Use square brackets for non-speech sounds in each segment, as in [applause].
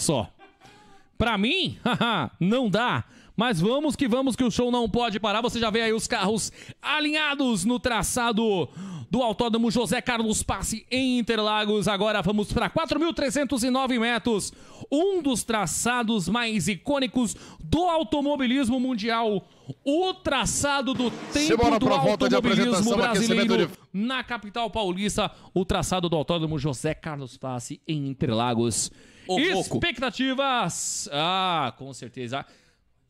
só. Pra mim, [laughs] não dá. Mas vamos que vamos que o show não pode parar. Você já vê aí os carros alinhados no traçado do Autódromo José Carlos Passe em Interlagos. Agora vamos para 4.309 metros, um dos traçados mais icônicos do automobilismo mundial. O traçado do tempo do automobilismo brasileiro na capital paulista, o traçado do Autódromo José Carlos Passe em Interlagos. O Expectativas! Ah, com certeza.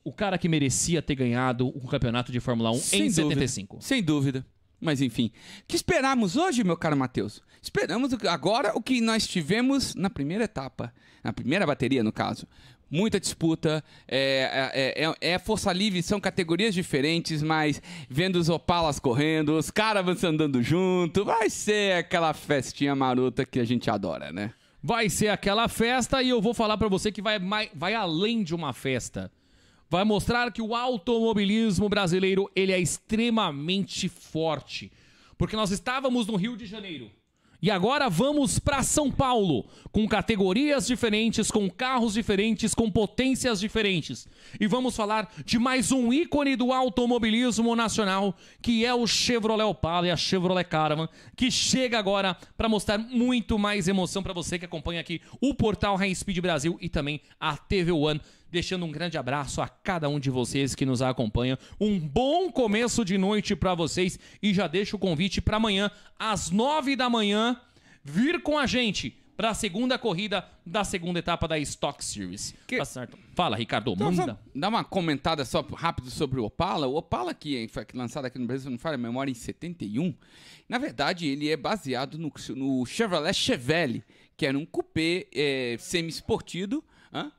O cara que merecia ter ganhado um campeonato de Fórmula 1 Sem em dúvida. 75. Sem dúvida. Mas enfim, que esperamos hoje, meu caro Matheus? Esperamos agora o que nós tivemos na primeira etapa, na primeira bateria, no caso. Muita disputa, é, é, é, é força livre, são categorias diferentes, mas vendo os opalas correndo, os caras andando junto, vai ser aquela festinha marota que a gente adora, né? vai ser aquela festa e eu vou falar para você que vai, vai além de uma festa. Vai mostrar que o automobilismo brasileiro ele é extremamente forte. Porque nós estávamos no Rio de Janeiro. E agora vamos para São Paulo, com categorias diferentes, com carros diferentes, com potências diferentes. E vamos falar de mais um ícone do automobilismo nacional, que é o Chevrolet Opala e a Chevrolet Caravan, que chega agora para mostrar muito mais emoção para você que acompanha aqui o portal High Speed Brasil e também a TV One deixando um grande abraço a cada um de vocês que nos acompanha. Um bom começo de noite para vocês e já deixo o convite para amanhã, às nove da manhã, vir com a gente para a segunda corrida da segunda etapa da Stock Series. Que... Tá certo. Fala, Ricardo, então, manda. Dá uma comentada só rápido sobre o Opala. O Opala, que é, foi lançado aqui no Brasil, não falha memória, em 71. Na verdade, ele é baseado no, no Chevrolet Chevelle, que era um coupé é, semi-esportivo. Hã?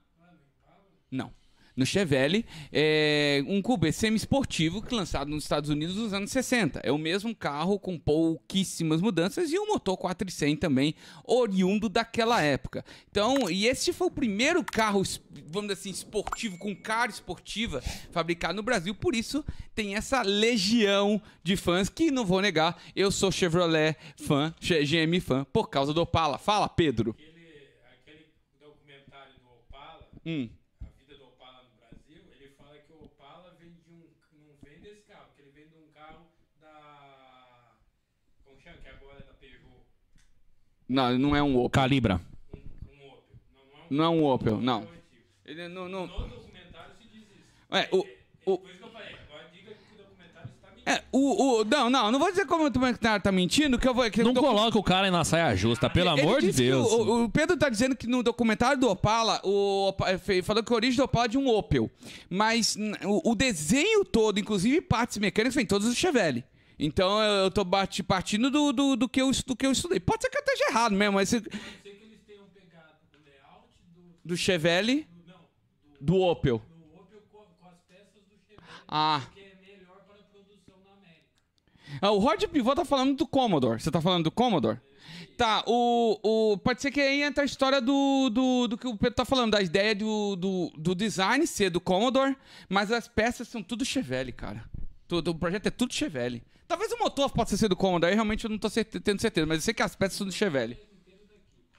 Não. No Chevelle, é um Coupé semi-esportivo lançado nos Estados Unidos nos anos 60. É o mesmo carro com pouquíssimas mudanças e um motor 400 também, oriundo daquela época. Então, e esse foi o primeiro carro, vamos dizer assim, esportivo, com cara esportiva, fabricado no Brasil. Por isso, tem essa legião de fãs que, não vou negar, eu sou Chevrolet fã, GM fã, por causa do Opala. Fala, Pedro. Aquele, aquele documentário do Opala... Hum Não, não é um Opel. Calibra. Não é um Opel, não. Ele não, não... No documentário se diz isso. É, o... É, o... É que eu falei, agora diga que o documentário está mentindo. É, o, o... Não, não, não vou dizer como o documentário está mentindo, que eu vou... Que não docu... coloca o cara na saia justa, pelo ele, amor ele de Deus. O, o, Pedro está dizendo que no documentário do Opala, o eh, falou que a origem do Opala é de um Opel. Mas o, o desenho todo, inclusive partes mecânicas, vem todos do Chevelle. Então eu, eu tô partindo do, do, do, que eu, do que eu estudei. Pode ser que eu esteja errado mesmo, mas. Eu sei que eles tenham pegado layout do. Do Chevelle? Do, não. Do, do Opel. Do Opel com, as peças do Ah. é melhor para a produção na América. Ah, o Rod Pivot tá falando do Commodore. Você tá falando do Commodore? Tá, o, o. Pode ser que aí entra a história do, do, do que o Pedro tá falando, da ideia do, do, do design ser do Commodore, mas as peças são tudo Chevelle, cara. Tudo, o projeto é tudo Chevelle. Talvez o motor possa ser do Commodore, realmente eu não tô tendo certeza, mas eu sei que as peças são do Chevelle.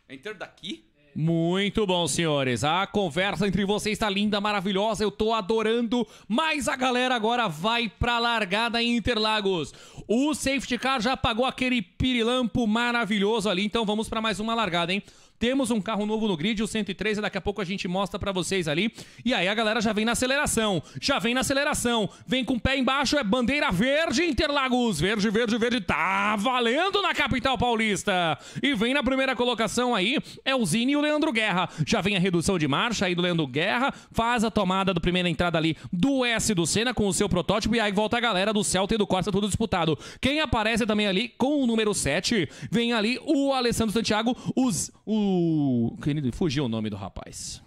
É inteiro daqui? É Muito bom, senhores. A conversa entre vocês está linda, maravilhosa. Eu tô adorando. Mas a galera agora vai para a largada em Interlagos. O safety car já apagou aquele pirilampo maravilhoso ali, então vamos para mais uma largada, hein? Temos um carro novo no grid, o 103, e daqui a pouco a gente mostra para vocês ali. E aí a galera já vem na aceleração, já vem na aceleração, vem com o pé embaixo, é bandeira verde, Interlagos, verde, verde, verde, tá valendo na capital paulista. E vem na primeira colocação aí, é o Zini e o Leandro Guerra. Já vem a redução de marcha aí do Leandro Guerra, faz a tomada do primeira entrada ali do S do Senna com o seu protótipo, e aí volta a galera do Celta e do Costa, tudo disputado. Quem aparece também ali com o número 7, vem ali o Alessandro Santiago, os, o o. Querido, fugiu o nome do rapaz.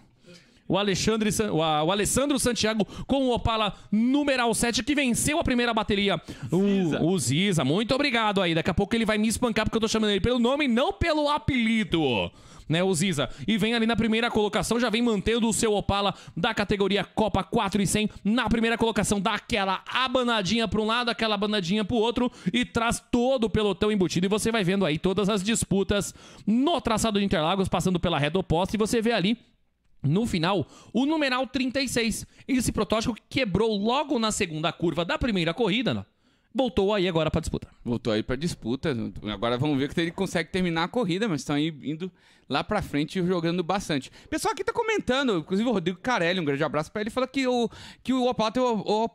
O, Alexandre, o Alessandro Santiago com o Opala numeral 7, que venceu a primeira bateria. Ziza. O, o Ziza, muito obrigado aí. Daqui a pouco ele vai me espancar porque eu tô chamando ele pelo nome e não pelo apelido né, o Ziza. E vem ali na primeira colocação, já vem mantendo o seu Opala da categoria Copa 4 e 100 na primeira colocação, dá aquela abanadinha para um lado, aquela abanadinha para o outro e traz todo o pelotão embutido e você vai vendo aí todas as disputas no traçado de Interlagos, passando pela reta oposta e você vê ali no final, o numeral 36. Esse protótipo quebrou logo na segunda curva da primeira corrida, né? voltou aí agora para disputa. Voltou aí para disputa. Agora vamos ver que ele consegue terminar a corrida, mas estão indo lá para frente jogando bastante. O pessoal aqui tá comentando, inclusive o Rodrigo Carelli, um grande abraço para ele, fala que o que o Opel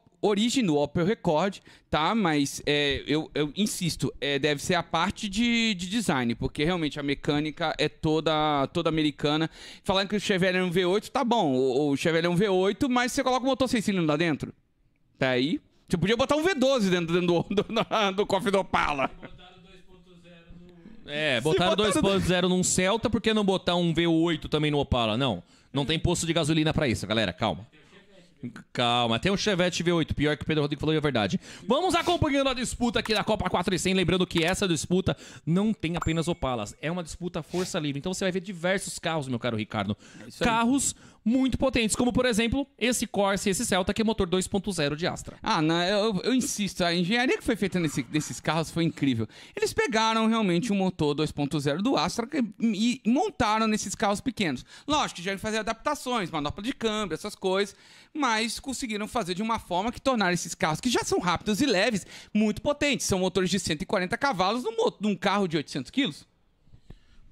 é origem o Opel Record, tá? Mas é, eu, eu, insisto, é, deve ser a parte de, de, design, porque realmente a mecânica é toda toda americana. Falando que o Chevrolet é um V8, tá bom, o, o Chevrolet é um V8, mas você coloca o motor seis cilindros lá dentro. Tá aí, você podia botar um V12 dentro, dentro do, do, do cofre do Opala. É, botaram 2.0 num Celta, por que não botar um V8 também no Opala? Não, não tem posto de gasolina para isso, galera, calma. Calma, tem um Chevette V8, pior que o Pedro Rodrigo falou e é verdade. Vamos acompanhando a disputa aqui da Copa 4 e 100, lembrando que essa disputa não tem apenas Opalas, é uma disputa força livre. Então você vai ver diversos carros, meu caro Ricardo. É carros muito potentes, como por exemplo, esse Corsa e esse Celta, que é motor 2.0 de Astra. Ah, não, eu, eu, insisto, a engenharia que foi feita nesse, nesses carros foi incrível. Eles pegaram realmente o um motor 2.0 do Astra e, e montaram nesses carros pequenos. Lógico, já fazer adaptações, manopla de câmbio, essas coisas, mas mas conseguiram fazer de uma forma que tornaram esses carros, que já são rápidos e leves, muito potentes. São motores de 140 cavalos num, num carro de 800 quilos.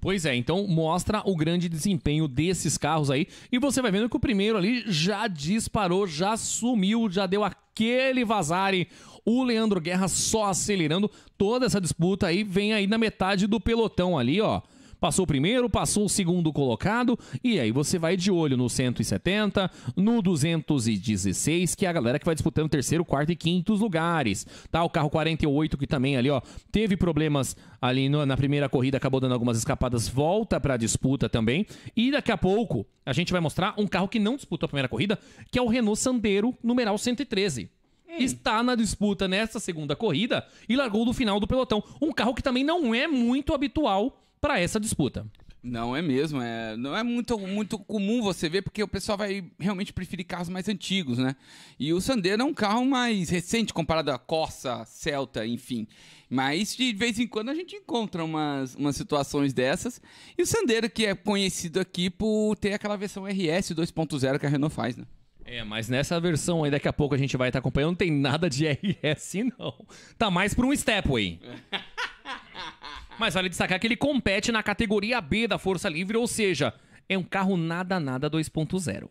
Pois é, então mostra o grande desempenho desses carros aí. E você vai vendo que o primeiro ali já disparou, já sumiu, já deu aquele vazare. O Leandro Guerra só acelerando toda essa disputa aí, vem aí na metade do pelotão ali, ó. Passou o primeiro, passou o segundo colocado, e aí você vai de olho no 170, no 216, que é a galera que vai disputando terceiro, quarto e quinto lugares, tá? O carro 48 que também ali, ó, teve problemas ali no, na primeira corrida, acabou dando algumas escapadas, volta para disputa também. E daqui a pouco a gente vai mostrar um carro que não disputou a primeira corrida, que é o Renault Sandero, numeral 113 hum. está na disputa nessa segunda corrida e largou do final do pelotão. Um carro que também não é muito habitual para essa disputa. Não é mesmo, é, não é muito, muito comum você ver, porque o pessoal vai realmente preferir carros mais antigos, né? E o Sandero é um carro mais recente comparado à Corsa, Celta, enfim. Mas de vez em quando a gente encontra umas, umas situações dessas. E o Sandero, que é conhecido aqui por ter aquela versão RS 2.0 que a Renault faz, né? É, mas nessa versão aí, daqui a pouco a gente vai estar acompanhando, não tem nada de RS, [laughs] não. Tá mais para um Stepway. [laughs] Mas vale destacar que ele compete na categoria B da Força Livre, ou seja, é um carro nada nada 2.0.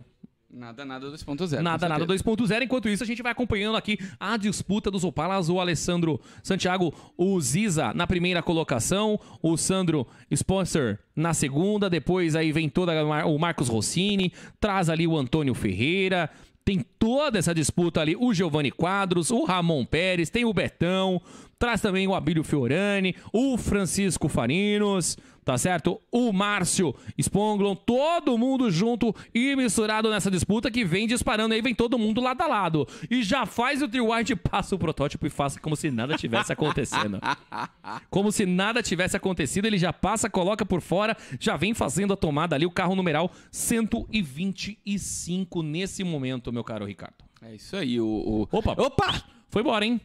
Nada, nada 2.0. Nada, nada 2.0. Enquanto isso, a gente vai acompanhando aqui a disputa dos Opalas. O Alessandro Santiago, o Ziza na primeira colocação, o Sandro Sponsor na segunda. Depois aí vem toda o Marcos Rossini, traz ali o Antônio Ferreira, tem toda essa disputa ali, o Giovanni Quadros, o Ramon Pérez, tem o Betão, traz também o Abílio Fiorani, o Francisco Farinos, tá certo? O Márcio Sponglon, todo mundo junto e misturado nessa disputa que vem disparando aí, vem todo mundo lado a lado. E já faz o Triwide, passa o protótipo e faça como se nada tivesse acontecendo. [laughs] como se nada tivesse acontecido, ele já passa, coloca por fora, já vem fazendo a tomada ali, o carro numeral 125 nesse momento, meu caro Ricardo. É isso aí, o. o... Opa! Opa! Foi embora, hein?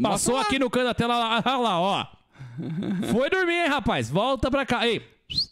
Passou aqui no canto da tela, olha lá, ó. Foi dormir, hein, rapaz? Volta pra cá. Ei,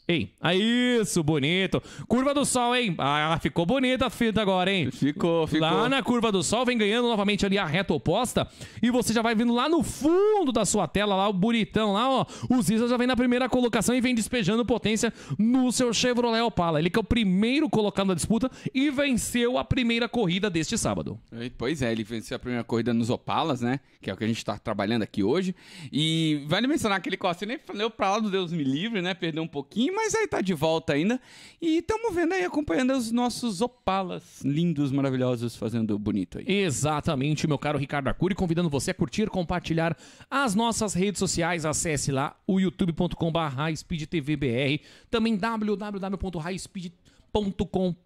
Ei, aí, é isso, bonito. Curva do Sol, hein? Ah, ficou bonita a fita agora, hein? Ficou, ficou. Lá na curva do Sol, vem ganhando novamente ali a reta oposta. E você já vai vindo lá no fundo da sua tela, lá o bonitão, lá, ó. O Ziza já vem na primeira colocação e vem despejando potência no seu Chevrolet Opala. Ele que é o primeiro colocado na disputa e venceu a primeira corrida deste sábado. Pois é, ele venceu a primeira corrida nos Opalas, né? Que é o que a gente tá trabalhando aqui hoje. E vale mencionar que ele quase nem falou pra lá do Deus me livre, né? Perdeu um pouquinho pouquinho, mas aí tá de volta ainda. E estamos vendo aí, acompanhando os nossos opalas lindos, maravilhosos, fazendo bonito aí. Exatamente, meu caro Ricardo Arcuri, convidando você a curtir, compartilhar as nossas redes sociais. Acesse lá o youtubecom speedtvbr, também www.highspeed.com com.br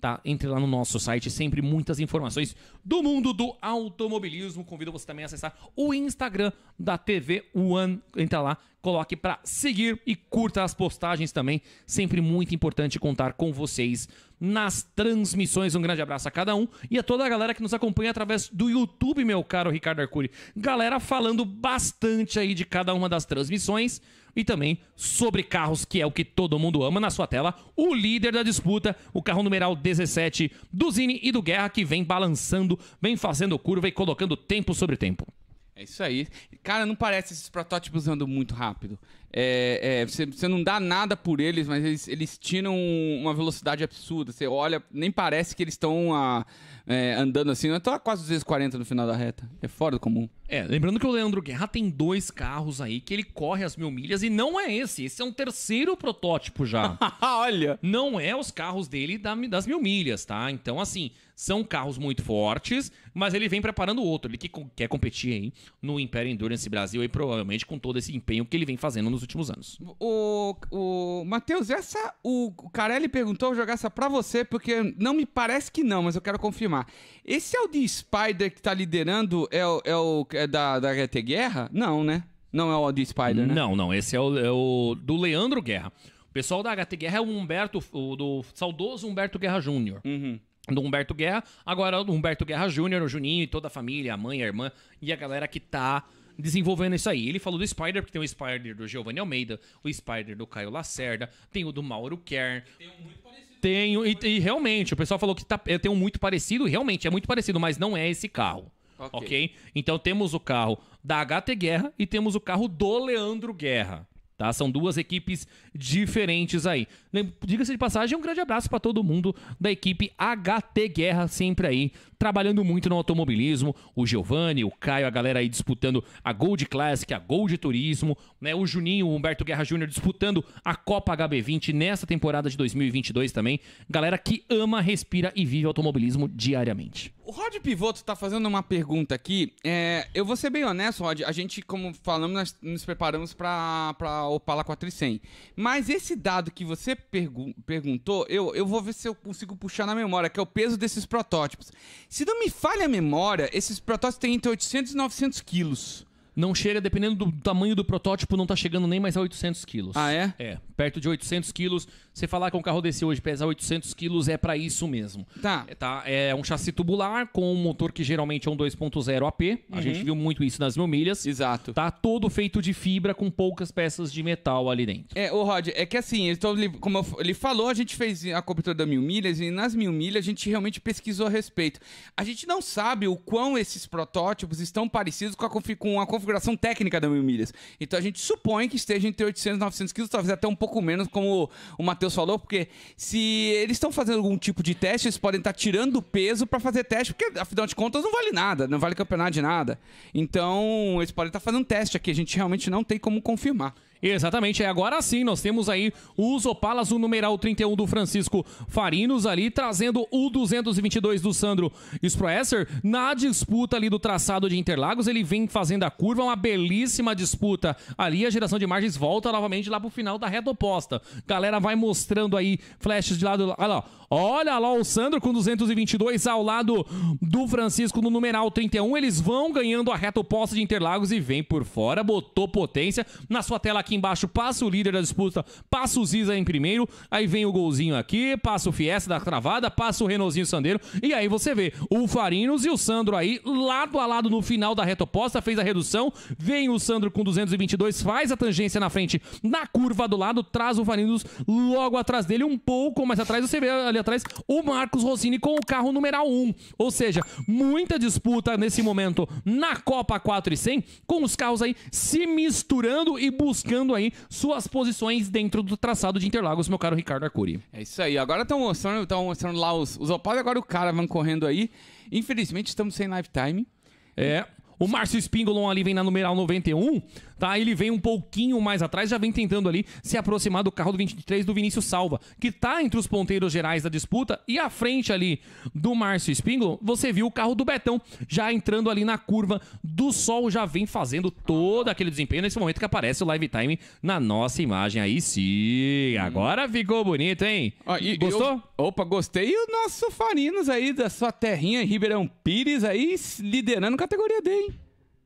tá? Entre lá no nosso site, sempre muitas informações do mundo do automobilismo. Convido você também a acessar o Instagram da TV One, entra lá, coloque para seguir e curta as postagens também. Sempre muito importante contar com vocês nas transmissões. Um grande abraço a cada um e a toda a galera que nos acompanha através do YouTube, meu caro Ricardo Arcuri. Galera falando bastante aí de cada uma das transmissões e também sobre carros, que é o que todo mundo ama na sua tela, o líder da disputa, o carro numeral 17 do Zini e do Guerra, que vem balançando, vem fazendo curva e colocando tempo sobre tempo. É isso aí. Cara, não parece esses protótipos andam muito rápido. É, é, você, você, não dá nada por eles, mas eles, eles tiram uma velocidade absurda. Você olha, nem parece que eles estão ah, é, andando assim. Não é quase 240 no final da reta. É fora do comum. É, lembrando que o Leandro Guerra tem dois carros aí que ele corre as mil milhas e não é esse. Esse é um terceiro protótipo já. [laughs] Olha! Não é os carros dele das mil milhas, tá? Então, assim, são carros muito fortes, mas ele vem preparando outro. Ele que quer competir aí no Império Endurance Brasil e provavelmente com todo esse empenho que ele vem fazendo nos últimos anos. O, o Matheus, essa. O Carelli perguntou jogar essa pra você, porque não me parece que não, mas eu quero confirmar. Esse é o de Spider que tá liderando, é o. É o é da, da GT Guerra? Não, né? Não é o do Spider, né? Não, não. Esse é o, é o do Leandro Guerra. O pessoal da HT Guerra é o Humberto, o do saudoso Humberto Guerra Júnior. Uhum. Do Humberto Guerra, agora o Humberto Guerra Júnior, o Juninho e toda a família, a mãe, a irmã e a galera que tá desenvolvendo isso aí. Ele falou do Spider, porque tem o Spider do Giovanni Almeida, o Spider do Caio Lacerda, tem o do Mauro Kern. Tem um muito parecido. Tem, e, e realmente, o pessoal falou que tá, é, tem um muito parecido, realmente é muito parecido, mas não é esse carro. Okay. ok? Então temos o carro da HT Guerra e temos o carro do Leandro Guerra. Tá? São duas equipes diferentes aí. Diga-se de passagem, um grande abraço para todo mundo da equipe HT Guerra, sempre aí, trabalhando muito no automobilismo. O Giovanni, o Caio, a galera aí disputando a Gold Classic, a Gold Turismo, né? O Juninho, o Humberto Guerra Júnior disputando a Copa HB20 nessa temporada de 2022 também. Galera que ama, respira e vive automobilismo diariamente. O Rod Pivoto tá fazendo uma pergunta aqui. É, eu vou ser bem honesto, Rod. A gente, como falamos, nós nos preparamos para Opala 400. Mas esse dado que você pergu perguntou, eu, eu vou ver se eu consigo puxar na memória, que é o peso desses protótipos. Se não me falha a memória, esses protótipos têm entre 800 e 900 quilos. Não chega, dependendo do tamanho do protótipo, não tá chegando nem mais a 800 quilos. Ah, é? É, perto de 800 quilos. Você falar que um carro desse hoje pesa 800 quilos é para isso mesmo. Tá. É, tá. é um chassi tubular com um motor que geralmente é um 2.0 AP. Uhum. A gente viu muito isso nas mil milhas. Exato. Tá todo feito de fibra com poucas peças de metal ali dentro. É, o Rod, é que assim, ele, como eu, ele falou, a gente fez a cobertura da mil milhas e nas mil milhas a gente realmente pesquisou a respeito. A gente não sabe o quão esses protótipos estão parecidos com a, com a configuração técnica da mil milhas. Então a gente supõe que esteja entre 800 e 900 quilos, talvez até um pouco menos, como o Matheus falou, porque se eles estão fazendo algum tipo de teste, eles podem estar tirando peso para fazer teste, porque afinal de contas não vale nada, não vale campeonato de nada. Então eles podem estar fazendo teste aqui, a gente realmente não tem como confirmar. Exatamente, é agora sim, nós temos aí os Opalas, o numeral 31 do Francisco Farinos ali, trazendo o 222 do Sandro Sproesser na disputa ali do traçado de Interlagos, ele vem fazendo a curva, uma belíssima disputa ali, a geração de margens volta novamente lá pro final da reta oposta. Galera vai mostrando aí flashes de lado, olha lá, olha lá o Sandro com 222 ao lado do Francisco no numeral 31, eles vão ganhando a reta oposta de Interlagos e vem por fora, botou potência na sua tela aqui embaixo, passa o líder da disputa, passa o Ziza em primeiro, aí vem o golzinho aqui, passa o Fiesta da travada, passa o Renozinho Sandeiro, e aí você vê o Farinos e o Sandro aí, lado a lado no final da reta oposta, fez a redução, vem o Sandro com 222, faz a tangência na frente, na curva do lado, traz o Farinos logo atrás dele, um pouco mais atrás, você vê ali atrás o Marcos Rossini com o carro numeral 1, ou seja, muita disputa nesse momento na Copa 4 e 100, com os carros aí se misturando e buscando marcando aí suas posições dentro do traçado de Interlagos, meu caro Ricardo Arcuri. É isso aí. Agora estão mostrando, estão mostrando lá os, os agora o cara vão correndo aí. Infelizmente estamos sem lifetime. É. O Márcio Spingolon ali vem na numeral 91 tá? Ele vem um pouquinho mais atrás, já vem tentando ali se aproximar do carro do 23 do Vinícius Salva, que tá entre os ponteiros gerais da disputa e à frente ali do Márcio Spingo você viu o carro do Betão já entrando ali na curva do Sol, já vem fazendo todo aquele desempenho nesse momento que aparece o live time na nossa imagem aí sim. Hum. Agora ficou bonito, hein? Ah, e, Gostou? Eu, opa, gostei. E o nosso Farinos aí da sua terrinha Ribeirão Pires aí liderando categoria D, hein?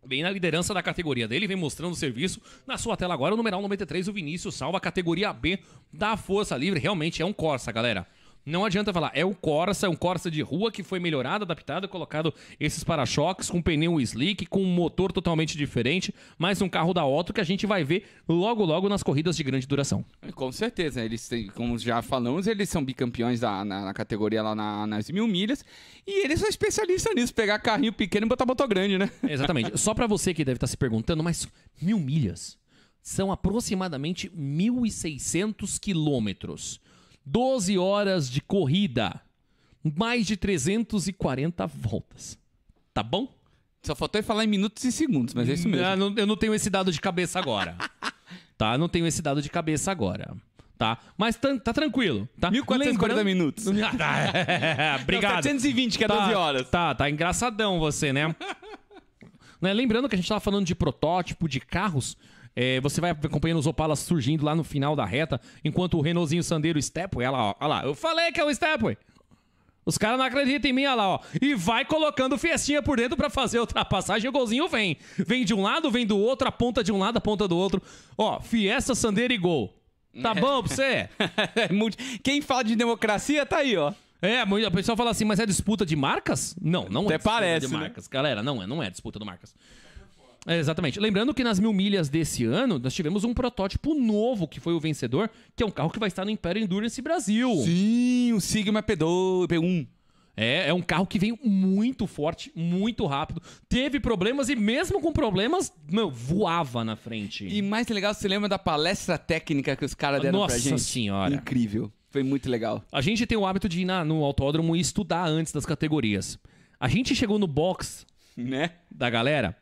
vem na liderança da categoria dele, vem mostrando o serviço. Na sua tela agora, o numeral 93, o Vinícius salva a categoria B da Força Livre. Realmente é um Corsa, galera. Não adianta falar, é o Corsa, é um Corsa de rua que foi melhorado, adaptado, colocado esses para-choques com pneu slick, com um motor totalmente diferente, mas um carro da Otto que a gente vai ver logo logo nas corridas de grande duração. Com certeza, né? eles têm, como já falamos, eles são bicampeões da, na, na categoria lá na, nas mil milhas e eles são especialistas nisso, pegar carrinho pequeno e botar motor grande, né? [laughs] Exatamente. Só para você que deve estar tá se perguntando, mas mil milhas? são aproximadamente 1.600 quilômetros. 12 horas de corrida, mais de 340 voltas. Tá bom? Só faltou falar em minutos e segundos, mas é isso mesmo. Eu ah, não, eu não tenho esse dado de cabeça agora. [laughs] tá? Não tenho esse dado de cabeça agora. Tá? Mas tá, tá tranquilo, tá? 1440 Lembrando... minutos. [laughs] Ah, é, obrigado. Não, 720, que é tá, 12 horas. Tá, tá engraçadão você, né? [laughs] né? Lembrando que a gente tava falando de protótipo, de carros. É, você vai acompanhando os Opalas surgindo lá no final da reta, enquanto o Renaultzinho Sandeiro Stepway, olha lá, olha lá, eu falei que é o Stepway. Os caras não acreditam em mim, olha lá, ó. E vai colocando festinha por dentro para fazer a ultrapassagem. O golzinho vem. Vem de um lado, vem do outro, aponta de um lado, aponta do outro. Ó, Fiesta, Sandeira e gol. Tá bom pra você? [laughs] É Quem fala de democracia tá aí, ó. É, a pessoa fala assim, mas é disputa de marcas? Não, não é Até é disputa parece, de né? marcas. Né? Galera, não é, não é disputa de marcas. É, exatamente. Lembrando que nas mil milhas desse ano, nós tivemos um protótipo novo que foi o vencedor, que é um carro que vai estar no Império Endurance Brasil. Sim, o Sigma P2, P1. É, é um carro que veio muito forte, muito rápido. Teve problemas e mesmo com problemas, meu, voava na frente. E mais legal, você lembra da palestra técnica que os caras deram Nossa pra gente? Nossa senhora. Incrível. Foi muito legal. A gente tem o hábito de ir na, no autódromo e estudar antes das categorias. A gente chegou no box né? da galera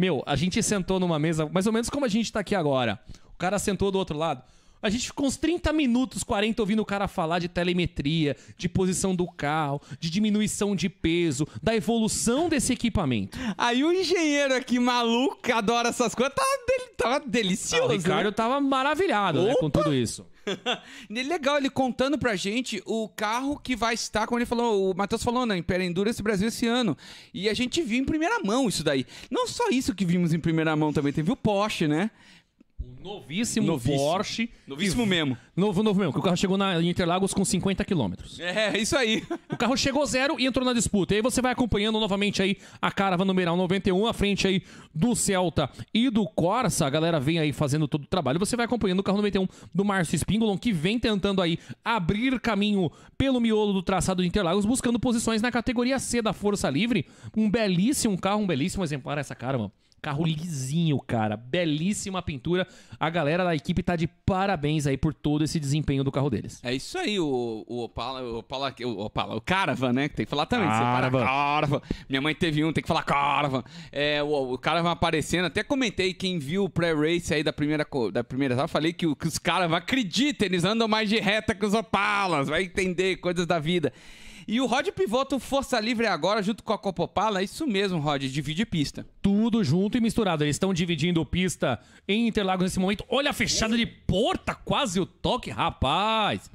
meu, a gente sentou numa mesa, mais ou menos como a gente tá aqui agora. O cara sentou do outro lado. A gente ficou uns 30 minutos, 40 ouvindo o cara falar de telemetria, de posição do carro, de diminuição de peso, da evolução desse equipamento. Aí o engenheiro aqui, maluco, adora essas coisas, tava, tava delicioso. Ah, o Ricardo né? tava maravilhado né, com tudo isso. [laughs] Legal ele contando pra gente o carro que vai estar, como ele falou, o Matheus falou na né, Impera Endurance Brasil esse ano. E a gente viu em primeira mão isso daí. Não só isso que vimos em primeira mão também, teve o Porsche, né? Novíssimo, novíssimo. Porsche. Novíssimo mesmo. Novo, novo mesmo, que o carro chegou na em Interlagos com 50 quilômetros. É, isso aí. O carro chegou zero e entrou na disputa. E aí você vai acompanhando novamente aí a Carava numeral 91, à frente aí do Celta e do Corsa. A galera vem aí fazendo todo o trabalho. Você vai acompanhando o carro 91 do Márcio Spingolon, que vem tentando aí abrir caminho pelo miolo do traçado de Interlagos, buscando posições na categoria C da Força Livre. Um belíssimo carro, um belíssimo exemplar essa cara, mano. Carro lisinho, cara. Belíssima pintura. A galera da equipe tá de parabéns aí por todo esse desempenho do carro deles. É isso aí, o, o Opala, o Opala, o Opala, o Caravan, né? Que tem que falar também. Caravan. Caravan. Minha mãe teve um, tem que falar Caravan. É, o, o Caravan aparecendo. Até comentei, quem viu o pré-race aí da primeira, da primeira etapa, falei que, que os Caravan, acredita, eles andam mais de reta que os Opalas. Vai entender coisas da vida. E o Rod pivota Força Livre agora junto com a Copopala. É isso mesmo, Rod, divide pista. Tudo junto e misturado. Eles estão dividindo pista em Interlagos nesse momento. Olha a fechada de porta, quase o toque, rapaz.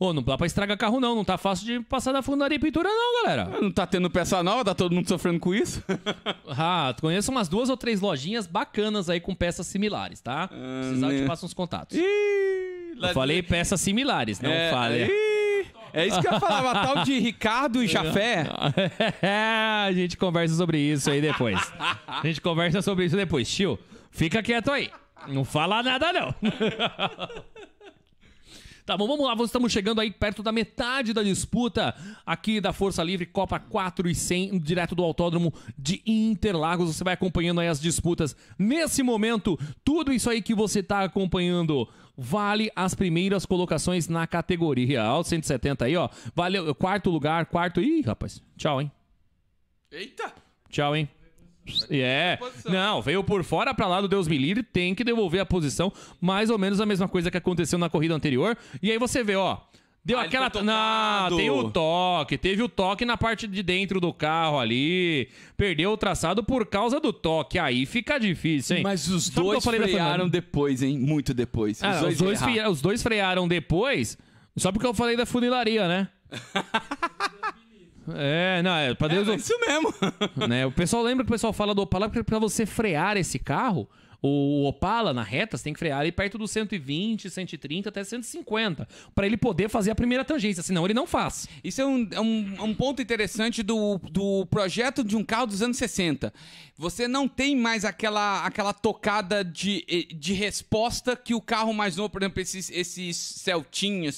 Ô, não dá pra estragar carro, não. Não tá fácil de passar da fundaria e pintura, não, galera. Ah, não tá tendo peça nova, tá todo mundo sofrendo com isso. [laughs] ah, conheço umas duas ou três lojinhas bacanas aí com peças similares, tá? Ah, Precisar, eu te né? passo uns contatos. Ih, eu falei peças similares, não é, falei. Ih. É isso que eu falava, tal de Ricardo e [laughs] é. Jafé. [laughs] a gente conversa sobre isso aí depois. A gente conversa sobre isso depois. Tio, fica quieto aí. Não fala nada, não. [laughs] Tá bom, vamos lá, estamos chegando aí perto da metade da disputa aqui da Força Livre Copa 4 e 100, direto do Autódromo de Interlagos. Você vai acompanhando aí as disputas nesse momento, tudo isso aí que você está acompanhando vale as primeiras colocações na categoria. Alto 170 aí, ó. Valeu, quarto lugar, quarto. Ih, rapaz. Tchau, hein? Eita! Tchau, hein? É. Yeah. Não, veio por fora para lá do Deus me livre, tem que devolver a posição, mais ou menos a mesma coisa que aconteceu na corrida anterior. E aí você vê, ó, Deu ah, aquela. Não, tem o toque. Teve o toque na parte de dentro do carro ali. Perdeu o traçado por causa do toque. Aí fica difícil, hein? Mas os Sabe dois frearam depois, hein? Muito depois. Ah, os, dois os, dois frearam, os, dois frearam depois. Só porque eu falei da funilaria, né? [laughs] é, não, é pra é, Deus. É, é isso mesmo. [laughs] né? O pessoal lembra que o pessoal fala do Opala porque pra você frear esse carro, o Opala, na reta, você tem que frear ali perto dos 120, 130 até 150, para ele poder fazer a primeira tangência, senão ele não faz. Isso é um, é um, é um ponto interessante do, do projeto de um carro dos anos 60. Você não tem mais aquela, aquela tocada de, de resposta que o carro mais novo, por exemplo, esses, esses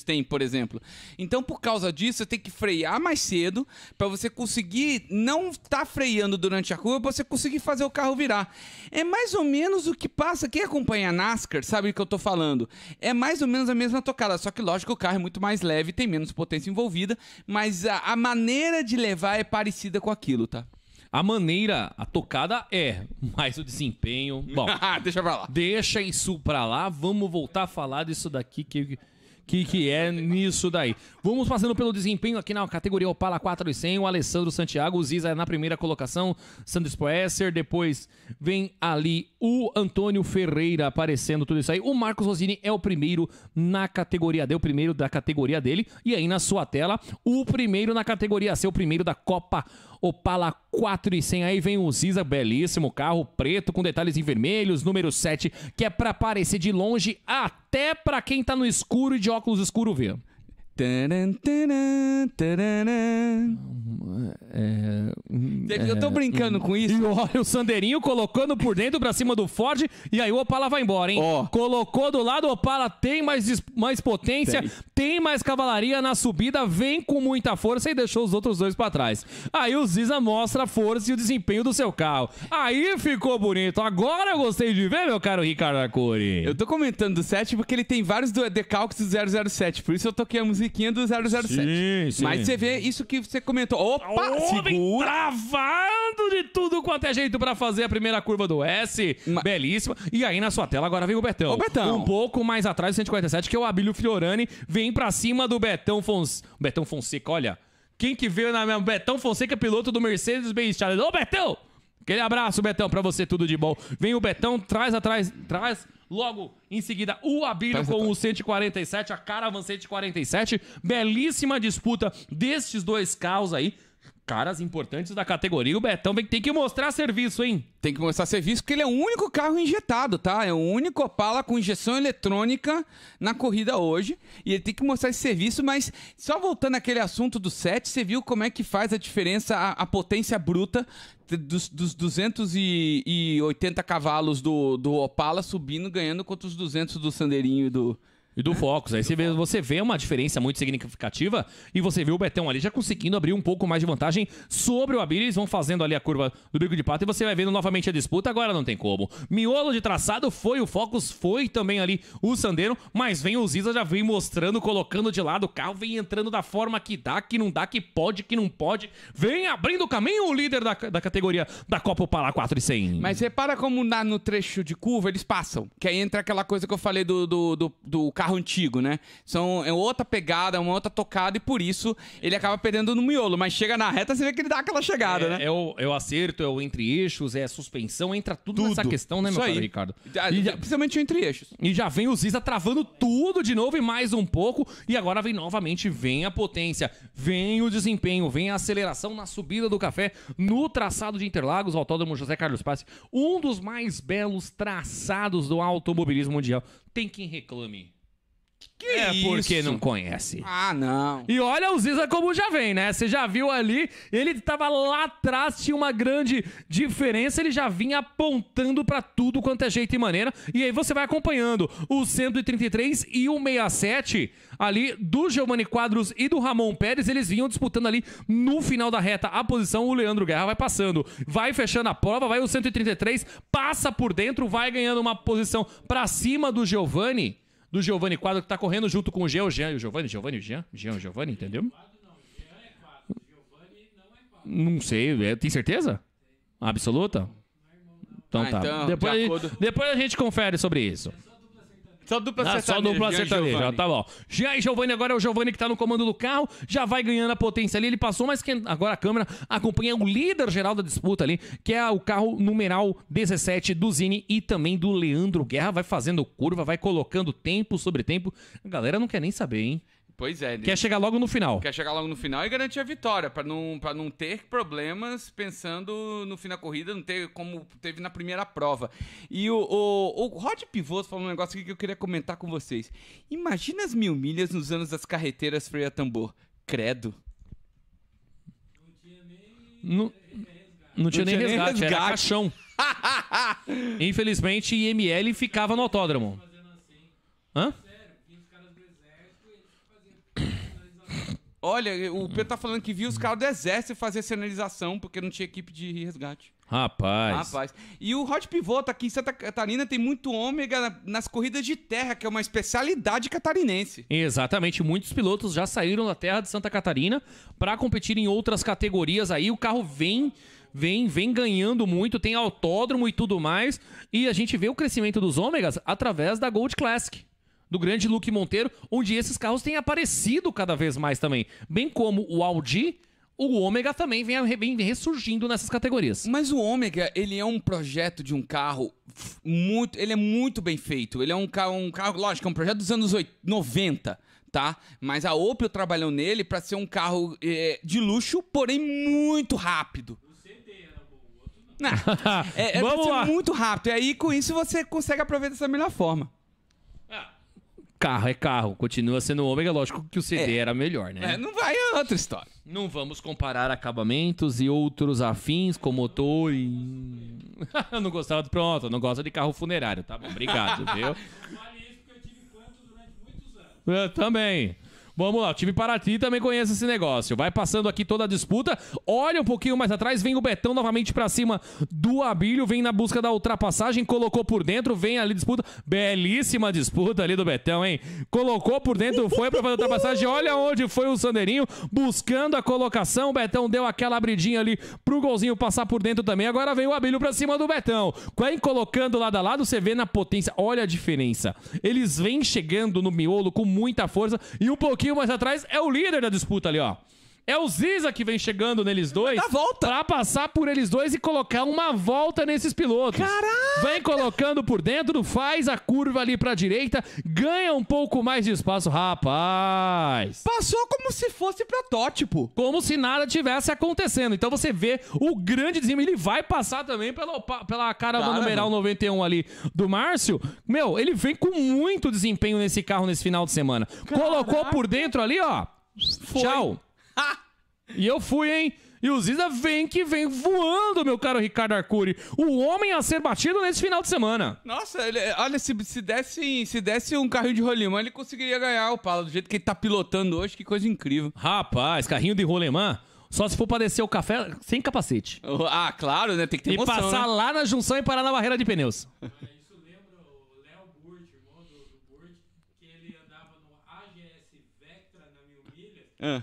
tem, por exemplo. Então, por causa disso, você tem que frear mais cedo para você conseguir não estar tá freando durante a curva, para você conseguir fazer o carro virar. É mais ou menos o que passa, quem acompanha a NASCAR sabe o que eu tô falando. É mais ou menos a mesma tocada, só que lógico o carro é muito mais leve, tem menos potência envolvida, mas a, a maneira de levar é parecida com aquilo, tá? A maneira, a tocada é, mas o desempenho. Bom, [laughs] ah, deixa pra lá. Deixa isso pra lá, vamos voltar a falar disso daqui que que, que é nisso daí. Vamos passando pelo desempenho aqui na categoria Opala 4 e 100. O Alessandro Santiago, o Ziza é na primeira colocação, Sandro Spoesser. Depois vem ali o Antônio Ferreira aparecendo, tudo isso aí. O Marcos Rosini é o primeiro na categoria D, o primeiro da categoria dele. E aí na sua tela, o primeiro na categoria C, o primeiro da Copa Opala 4 e 100 Aí vem o Ziza, belíssimo carro preto com detalhes em vermelhos, número 7, que é para aparecer de longe até para quem tá no escuro e de óculos escuro ver. É, é, eu tô brincando com isso. E olha o Sandeirinho colocando por dentro pra cima do Ford. E aí o Opala vai embora, hein? Oh. Colocou do lado, o Opala tem mais, mais potência, tem. tem. mais cavalaria na subida, vem com muita força e deixou os outros dois pra trás. Aí o Ziza mostra a força e o desempenho do seu carro. Aí ficou bonito. Agora eu gostei de ver, meu caro Ricardo Acuri. Eu tô comentando do 7 porque ele tem vários decalques do 007, por isso eu toquei a música musiquinha do 007. Sim, sim. Mas você vê isso que você comentou. Opa, tá Homem travando travado de tudo quanto é jeito pra fazer a primeira curva do S. Belíssima. E aí na sua tela agora vem o Betão. O Betão. Um pouco mais atrás do 147, que é o Abílio Fiorani. Vem pra cima do Betão Fonseca. Betão Fonseca, olha. Quem que veio na minha... Betão Fonseca, piloto do Mercedes-Benz. Ô, Betão! Aquele abraço, Betão, para você, tudo de bom. Vem o Betão, traz atrás, traz Logo em seguida, o Abílio com o 147, a Caravan 147. Belíssima disputa destes dois carros aí caras importantes da categoria. O Betão tem que mostrar serviço, hein? Tem que mostrar serviço porque ele é o único carro injetado, tá? É o único Opala com injeção eletrônica na corrida hoje. E ele tem que mostrar esse serviço, mas só voltando àquele assunto do set, você viu como é que faz a diferença a, a potência bruta dos, dos 280 cavalos do, do Opala subindo, ganhando contra os 200 do Sandeirinho e do, e do Focus. Aí você vê, você vê uma diferença muito significativa e você vê o Betão ali já conseguindo abrir um pouco mais de vantagem sobre o Abílio Eles vão fazendo ali a curva do bico de pato e você vai vendo novamente a disputa. Agora não tem como. Miolo de traçado foi o Focus, foi também ali o Sandeiro, mas vem o Ziza, já vem mostrando, colocando de lado o carro, vem entrando da forma que dá, que não dá, que pode, que não pode. Vem abrindo o caminho o líder da, da categoria da Copa Opala 4 e 100. Mas repara como na, no trecho de curva eles passam, que aí entra aquela coisa que eu falei do, do, do, do carro carro antigo, né? São, então, é outra pegada, uma outra tocada e por isso ele acaba perdendo no miolo. Mas chega na reta, você vê que ele dá aquela chegada, é, né? É o, é o acerto, é o entre-eixos, é a suspensão, entra tudo, tudo. nessa questão, né, meu caro Ricardo? E já, principalmente o entre-eixos. E já vem o Ziza travando tudo de novo e mais um pouco. E agora vem novamente, vem a potência, vem o desempenho, vem a aceleração na subida do café, no traçado de Interlagos, Autódromo José Carlos Paz, um dos mais belos traçados do automobilismo mundial. Tem quem reclame que é isso? porque não conhece. Ah, não. E olha o Ziza como já vem, né? Você já viu ali, ele tava lá atrás, tinha uma grande diferença, ele já vinha apontando para tudo quanto é jeito e maneira. E aí você vai acompanhando o 133 e o 67 ali do Giovanni Quadros e do Ramon Pérez, eles vinham disputando ali no final da reta a posição, o Leandro Guerra vai passando, vai fechando a prova, vai o 133, passa por dentro, vai ganhando uma posição para cima do Giovanni do Giovanni Quadro, que está correndo junto com o Jean, o Jean, o Giovanni, Giovanni, o Jean, Jean, o Giovanni, entendeu? Não sei, é, tem certeza? Absoluta? Então ah, tá. Então, depois, depois a gente confere sobre isso. Só dupla ah, sertaneja. Só dupla sertaneja, tá bom. já e Giovanni agora é o Giovanni que tá no comando do carro, já vai ganhando a potência ali, ele passou, mas quem, agora a câmera acompanha o líder geral da disputa ali, que é o carro numeral 17 do Zini e também do Leandro Guerra, vai fazendo curva, vai colocando tempo sobre tempo. A galera não quer nem saber, hein? Pois é. Quer chegar logo no final. Quer chegar logo no final e garantir a vitória, para não, pra não ter problemas pensando no fim da corrida, não ter como teve na primeira prova. E o, o, o Rod Pivoso falou um negócio aqui que eu queria comentar com vocês. Imagina as mil milhas nos anos das carreteiras freia tambor. Credo. Não tinha nem. Não, não tinha, não nem resgate, resgate, era caixão. [laughs] Infelizmente, IML ficava no autódromo. Hã? Olha, o hum. Pedro tá falando que viu os caras do exército fazer sinalização porque não tinha equipe de resgate. Rapaz. Rapaz. E o Hot Pivô tá aqui em Santa Catarina, tem muito ômega nas corridas de terra, que é uma especialidade catarinense. Exatamente. Muitos pilotos já saíram da terra de Santa Catarina para competir em outras categorias aí. O carro vem vem, vem ganhando muito, tem autódromo e tudo mais. E a gente vê o crescimento dos ômegas através da Gold Classic do grande Luke Monteiro, onde esses carros têm aparecido cada vez mais também. Bem como o Audi, o Ômega também vem, vem ressurgindo nessas categorias. Mas o Ômega, ele é um projeto de um carro muito. Ele é muito bem feito. Ele é um carro, um carro lógico, é um projeto dos anos 80, 90 tá? Mas a Opel trabalhou nele para ser um carro é, de luxo, porém muito rápido. Não, [laughs] é, é Vamos lá. muito rápido. E aí, com isso, você consegue aproveitar dessa melhor forma. Carro é carro, continua sendo ômega, lógico que o CD é. era melhor, né? É, não vai, é outra história. Não vamos comparar acabamentos e outros afins com motor e... [laughs] eu não gostava do pronto, eu não gosto de carro funerário, tá bom? Obrigado, viu? [laughs] Eu também. Vamos lá, o time Paraty também conhece esse negócio. Vai passando aqui toda a disputa. Olha um pouquinho mais atrás, vem o Betão novamente para cima do Abílio, vem na busca da ultrapassagem, colocou por dentro, vem ali disputa. Belíssima disputa ali do Betão, hein? Colocou por dentro, foi para fazer a ultrapassagem. Olha onde foi o Sandeirinho buscando a colocação. O Betão deu aquela abridinha ali pro golzinho passar por dentro também. Agora vem o Abílio para cima do Betão. Vem colocando lado a lado, você vê na potência. Olha a diferença. Eles vêm chegando no miolo com muita força e um pouquinho pouquinho mais atrás é o líder da disputa ali, ó. É o Ziza que vem chegando neles dois. Da volta. Pra passar por eles dois e colocar uma volta nesses pilotos. Caraca! Vem colocando por dentro, faz a curva ali pra direita, ganha um pouco mais de espaço. Rapaz! Passou como se fosse protótipo. Como se nada tivesse acontecendo. Então você vê o grande desempenho. Ele vai passar também pela, pela cara do numeral 91 ali do Márcio. Meu, ele vem com muito desempenho nesse carro nesse final de semana. Caraca. Colocou por dentro ali, ó. Foi. Tchau e eu fui, hein? E o Ziza vem que vem voando, meu caro Ricardo Arcuri. O homem a ser batido nesse final de semana. Nossa, ele, olha, se, se, desse, se desse um carrinho de rolimã, ele conseguiria ganhar o Palo Do jeito que ele tá pilotando hoje, que coisa incrível. Rapaz, carrinho de rolimã... Só se for pra descer o café sem capacete. Ah, claro, né? Tem que ter e emoção. E passar né? lá na junção e parar na barreira de pneus. É.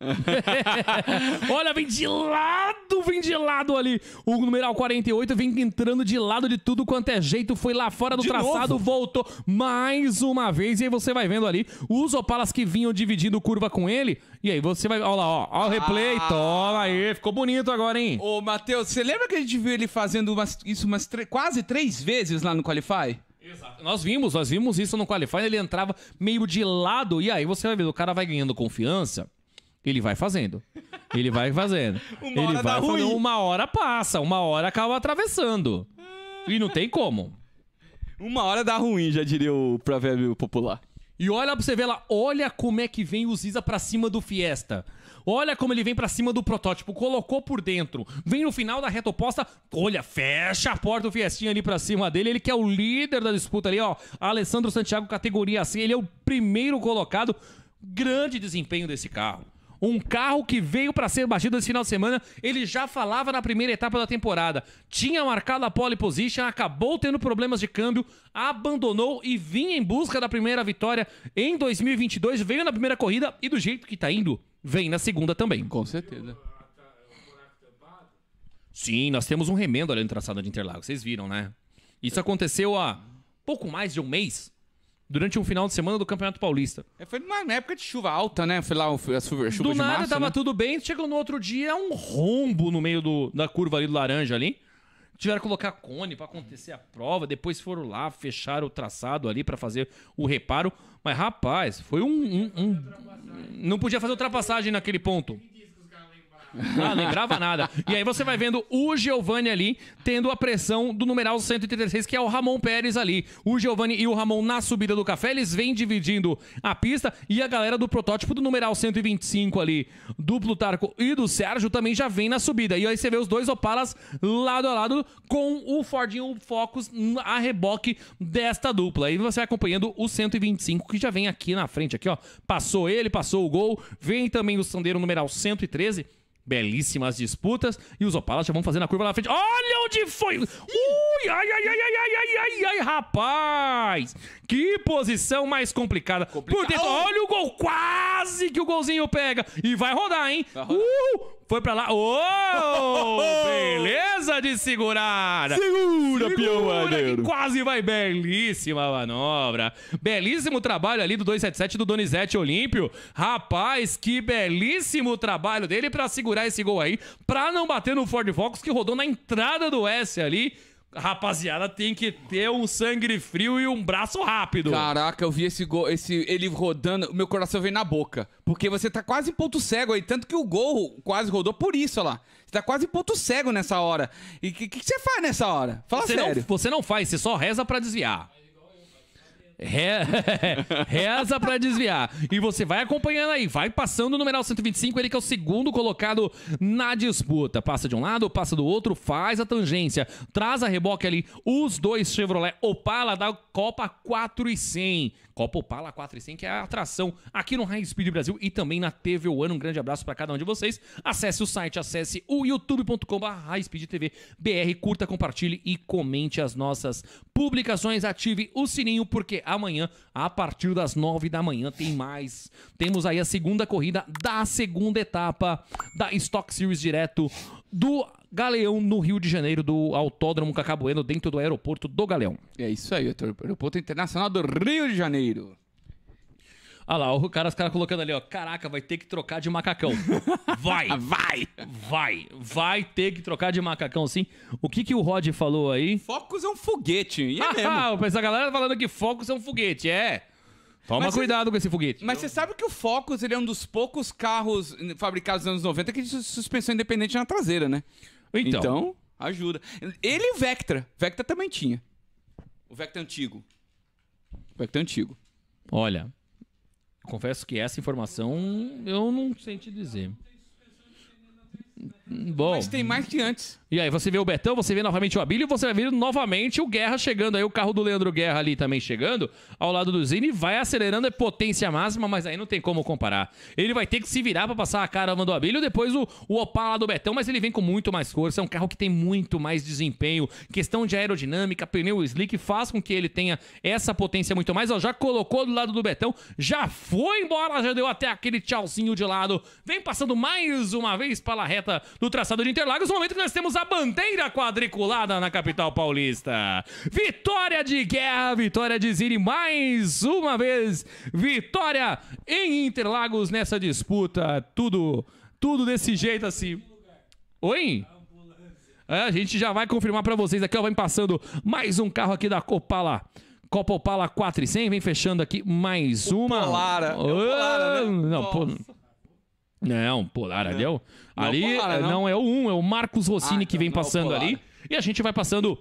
[laughs] Olha, vem de lado, vem de lado ali. O numeral 48 vem entrando de lado de tudo quanto é jeito. Foi lá fora do de traçado, novo? voltou mais uma vez. E aí você vai vendo ali os Opalas que vinham dividindo curva com ele. E aí você vai. Olha lá, ó. Ó o replay. Ah. Toma aí. Ficou bonito agora, hein? Ô, Matheus, você lembra que a gente viu ele fazendo umas, isso umas quase três vezes lá no Qualify? Exato. Nós vimos, nós vimos isso no Qualify. Ele entrava meio de lado. E aí você vai ver, o cara vai ganhando confiança ele vai fazendo. Ele vai fazendo. [laughs] uma ele hora vai Ruim. Uma hora passa, uma hora acaba atravessando. E não tem como. Uma hora dá ruim, já diria o provérbio popular. E olha pra você ver lá, olha como é que vem o Ziza pra cima do Fiesta. Olha como ele vem pra cima do protótipo, colocou por dentro, vem no final da reta oposta, olha, fecha a porta do Fiestinha ali pra cima dele, ele que é o líder da disputa ali, ó. Alessandro Santiago, categoria C, ele é o primeiro colocado. Grande desempenho desse carro. Um carro que veio para ser batido esse final de semana, ele já falava na primeira etapa da temporada. Tinha marcado a pole position, acabou tendo problemas de câmbio, abandonou e vinha em busca da primeira vitória em 2022. Veio na primeira corrida e do jeito que tá indo, vem na segunda também. Com certeza. Sim, nós temos um remendo ali no traçado de Interlagos, vocês viram, né? Isso aconteceu há pouco mais de um mês durante um final de semana do Campeonato Paulista. É, foi numa época de chuva alta, né? Foi lá a chuva, a chuva do de nada estava tava né? tudo bem, chegou no outro dia é um rombo no meio do, da curva ali do laranja ali. Tiveram que colocar cone para acontecer a prova, depois foram lá, fecharam o traçado ali para fazer o reparo. Mas, rapaz, foi um, um, um. Não podia fazer ultrapassagem naquele ponto. Ah, lembrava nada. E aí você vai vendo o Giovanni ali tendo a pressão do numeral 136, que é o Ramon Pérez ali. O Giovanni e o Ramon na subida do café, eles vêm dividindo a pista e a galera do protótipo do numeral 125 ali, do Plutarco e do Sérgio, também já vem na subida. E aí você vê os dois Opalas lado a lado com o Fordinho Focus a reboque desta dupla. E você vai acompanhando o 125 que já vem aqui na frente, aqui ó. Passou ele, passou o gol, vem também o Sandeiro numeral 113 Belíssimas disputas. E os Opalas já vão fazendo a curva na frente. Olha onde foi! Ui, ai, ai, ai, ai, ai, ai, ai, rapaz! Que posição mais complicada. Complicado. Por dentro, olha o gol! Quase que o golzinho pega. E vai rodar, hein? Vai rodar. Uh! Foi pra lá. Ô! Oh, [laughs] beleza de segurar, Segura, Segura pioadeiro! Quase vai. Belíssima manobra. Belíssimo trabalho ali do 277 do Donizete Olímpio. Rapaz, que belíssimo trabalho dele pra segurar esse gol aí. Pra não bater no Ford Focus que rodou na entrada do S ali rapaziada tem que ter um sangue frio e um braço rápido. Caraca, eu vi esse gol, esse ele rodando, meu coração veio na boca. Porque você tá quase em ponto cego aí, tanto que o gol quase rodou por isso, olha lá. Você tá quase em ponto cego nessa hora. E o que, que, você faz nessa hora? Fala você sério. Não, você não faz, você só reza para desviar. Re... [laughs] Reza para desviar. E você vai acompanhando aí, vai passando o numeral 125, ele que é o segundo colocado na disputa. Passa de um lado, passa do outro, faz a tangência, traz a reboque ali, os dois Chevrolet Opala da Copa 4 e 100. Copa Opala 4 e que é a atração aqui no High Speed Brasil e também na TV One. Um grande abraço para cada um de vocês. Acesse o site, acesse o youtube.com.br BR. Curta, compartilhe e comente as nossas publicações. Ative o sininho, porque amanhã, a partir das 9 da manhã, tem mais. Temos aí a segunda corrida da segunda etapa da Stock Series direto do Galeão, no Rio de Janeiro, do Autódromo Cacabueno, dentro do aeroporto do Galeão. É isso aí, aeroporto internacional do Rio de Janeiro. Olha lá, o cara, os caras colocando ali, ó. Caraca, vai ter que trocar de macacão. [laughs] Vai! Ah, vai! Vai! Vai ter que trocar de macacão, sim. O que, que o Rod falou aí? Focus é um foguete. E é [laughs] ah, mesmo. A galera tá falando que Focus é um foguete, é. Toma mas cuidado cê, com esse foguete. Mas você sabe que o Focus ele é um dos poucos carros fabricados nos anos 90 que tinha suspensão independente na traseira, né? Então, então ajuda. Ele e o Vectra. Vectra também tinha. O Vectra antigo. O Vectra antigo. Olha, confesso que essa informação eu não sei te dizer. Bom. Mas tem mais que antes. E aí, você vê o Betão, você vê novamente o Abílio, você vai ver novamente o Guerra chegando. Aí o carro do Leandro Guerra ali também chegando, ao lado do Zini, vai acelerando, é potência máxima, mas aí não tem como comparar. Ele vai ter que se virar para passar a caramba do Abílio, depois o, o Opala do Betão, mas ele vem com muito mais força, é um carro que tem muito mais desempenho. Questão de aerodinâmica, pneu slick, faz com que ele tenha essa potência muito mais. Ó, já colocou do lado do Betão, já foi embora, já deu até aquele tchauzinho de lado. Vem passando mais uma vez pela reta do traçado de Interlagos, no momento que nós temos a bandeira quadriculada na capital paulista. Vitória de guerra, vitória de Ziri, mais uma vez, vitória em Interlagos nessa disputa. Tudo, tudo desse jeito assim. Oi? É, a gente já vai confirmar para vocês aqui, ó, vem passando mais um carro aqui da Copala. Copa Opala 4 e 100, vem fechando aqui mais uma. Lara. É oh, né? Não, Nossa. pô, não, Polar ali é, o. ali Polar, não. não. é o 1, um, é o Marcos Rossini ah, que vem passando é ali. E a gente vai passando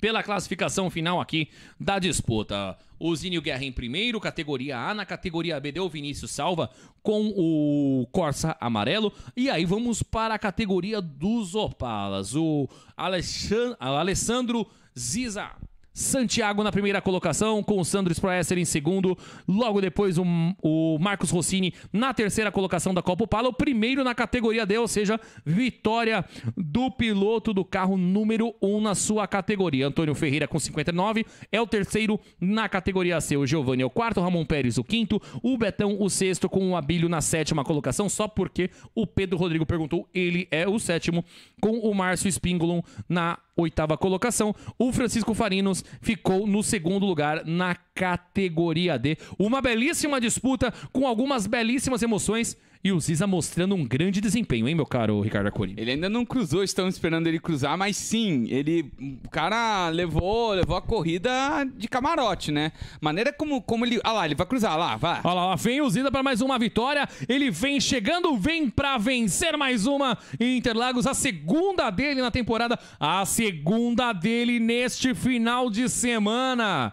pela classificação final aqui da disputa. O Zinho Guerra em primeiro, categoria A. Na categoria B deu Vinícius Salva com o Corsa Amarelo. E aí vamos para a categoria dos Opalas. O Alessandro Ziza Santiago na primeira colocação, com o Sandro Sproesser em segundo. Logo depois, o, o Marcos Rossini na terceira colocação da Copa Opala, o primeiro na categoria D, ou seja, vitória do piloto do carro número 1 um na sua categoria. Antônio Ferreira com 59 é o terceiro na categoria C. O Giovanni é o quarto, Ramon Pérez o quinto, o Betão o sexto, com o Abílio na sétima colocação, só porque o Pedro Rodrigo perguntou, ele é o sétimo, com o Márcio Spingolon na oitava colocação. O Francisco Farinos ficou no segundo lugar na categoria D. Uma belíssima disputa com algumas belíssimas emoções e o Ziza mostrando um grande desempenho, hein, meu caro Ricardo Arcuri? Ele ainda não cruzou, estamos esperando ele cruzar, mas sim, ele. O cara levou, levou a corrida de camarote, né? Maneira como, como ele. Ah lá, ele vai cruzar, lá, vai. Olha lá, lá vem o Ziza para mais uma vitória. Ele vem chegando, vem para vencer mais uma em Interlagos, a segunda dele na temporada, a segunda dele neste final de semana.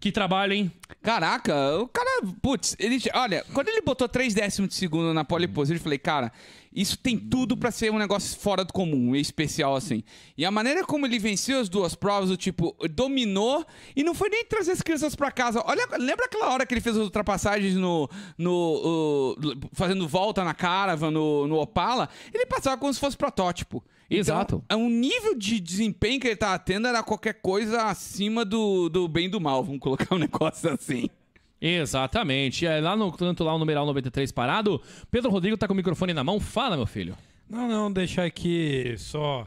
Que trabalho, hein? Caraca, o cara, putz, ele, olha, quando ele botou 3 décimos de segundo na pole position, eu falei, cara, isso tem tudo para ser um negócio fora do comum especial, assim. E a maneira como ele venceu as duas provas, o tipo, dominou e não foi nem trazer as crianças para casa. Olha, lembra aquela hora que ele fez as ultrapassagens no. no uh, fazendo volta na caravan, no, no Opala? Ele passava como se fosse protótipo. Então, Exato. Então, um nível de desempenho que ele estava tá tendo era qualquer coisa acima do, do bem e do mal, vamos colocar um [laughs] negócio assim. Exatamente. É, lá no canto, lá o numeral 93 parado. Pedro Rodrigo está com o microfone na mão. Fala, meu filho. Não, não, deixar aqui só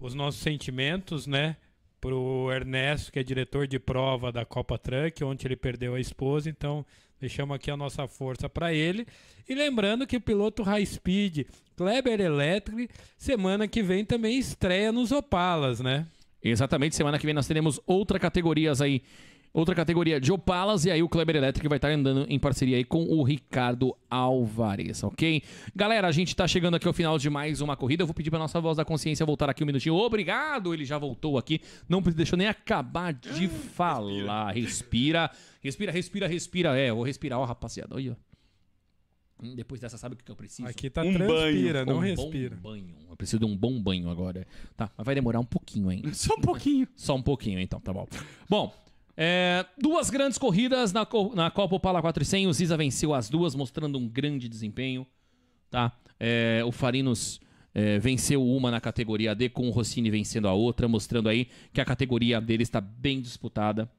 os nossos sentimentos, né? Pro Ernesto, que é diretor de prova da Copa Truck, onde ele perdeu a esposa, então Deixamos aqui a nossa força para ele. E lembrando que o piloto High Speed Kleber Electric, semana que vem também estreia nos Opalas, né? Exatamente, semana que vem nós teremos outras categorias aí Outra categoria de Opalas, e aí o Kleber elétrico vai estar andando em parceria aí com o Ricardo Alvarez, ok? Galera, a gente está chegando aqui ao final de mais uma corrida. Eu vou pedir para nossa voz da consciência voltar aqui um minutinho. Obrigado, ele já voltou aqui. Não deixou nem acabar de falar. Respira, respira, respira, respira. É, vou respirar, ó, rapaziada. Olha. Hum, depois dessa, sabe o que eu preciso? Aqui tá um transpira, banho. não um respira. Bom banho. Eu preciso de um bom banho agora. Tá, mas vai demorar um pouquinho hein [laughs] Só um pouquinho. Só um pouquinho, então, tá bom. Bom, é, duas grandes corridas na, na Copa Opala 400. O Ziza venceu as duas, mostrando um grande desempenho. Tá? É, o Farinos é, venceu uma na categoria D, com o Rossini vencendo a outra, mostrando aí que a categoria dele está bem disputada.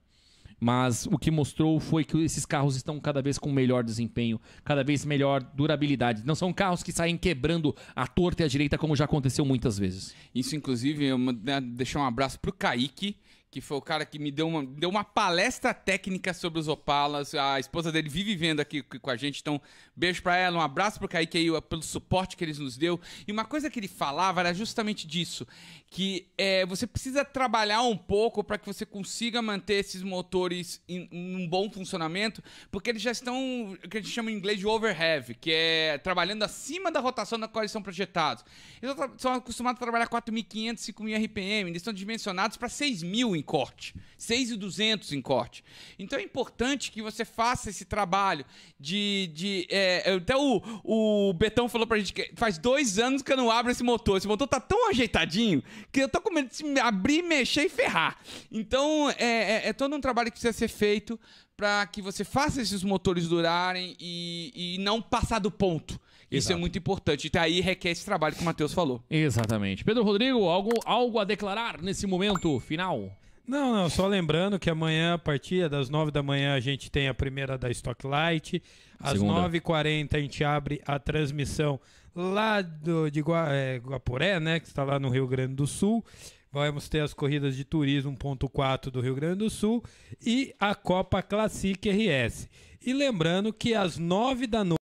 Mas o que mostrou foi que esses carros estão cada vez com melhor desempenho, cada vez melhor durabilidade. Não são carros que saem quebrando a torta e a direita, como já aconteceu muitas vezes. Isso, inclusive, eu deixar um abraço para o Kaique que foi o cara que me deu uma, deu uma palestra técnica sobre os Opalas. A esposa dele vive vendo aqui com a gente, então beijo para ela, um abraço pro Kaique aí, pelo suporte que eles nos deu. E uma coisa que ele falava era justamente disso, que é, você precisa trabalhar um pouco para que você consiga manter esses motores em, um bom funcionamento, porque eles já estão, o que a gente chama em inglês de overheavy, que é trabalhando acima da rotação na qual eles são projetados. Eles são acostumados a trabalhar 4.500, 5.000 RPM, eles estão dimensionados para 6.000 em corte, 6,200 em corte. Então é importante que você faça esse trabalho de... de é, é, até o, o Betão falou pra gente que faz dois anos que eu não abro esse motor. Esse motor tá tão ajeitadinho que eu tô com medo de abrir, mexer e ferrar. Então é, é, é todo um trabalho que precisa ser feito para que você faça esses motores durarem e, e não passar do ponto. Isso é Exato. é muito importante. E então, daí requer esse trabalho que o Matheus falou. Exatamente. Pedro Rodrigo, algo, algo a declarar nesse momento final? Não, não, só lembrando que amanhã, a partir das 9 da manhã, a gente tem a primeira da Stock Light. Às 9h40 a gente abre a transmissão lá do, de Gua, é, Guapuré, né? Que está lá no Rio Grande do Sul. Vamos ter as corridas de turismo 1.4 do Rio Grande do Sul e a Copa Classic RS. E lembrando que às 9 da noite.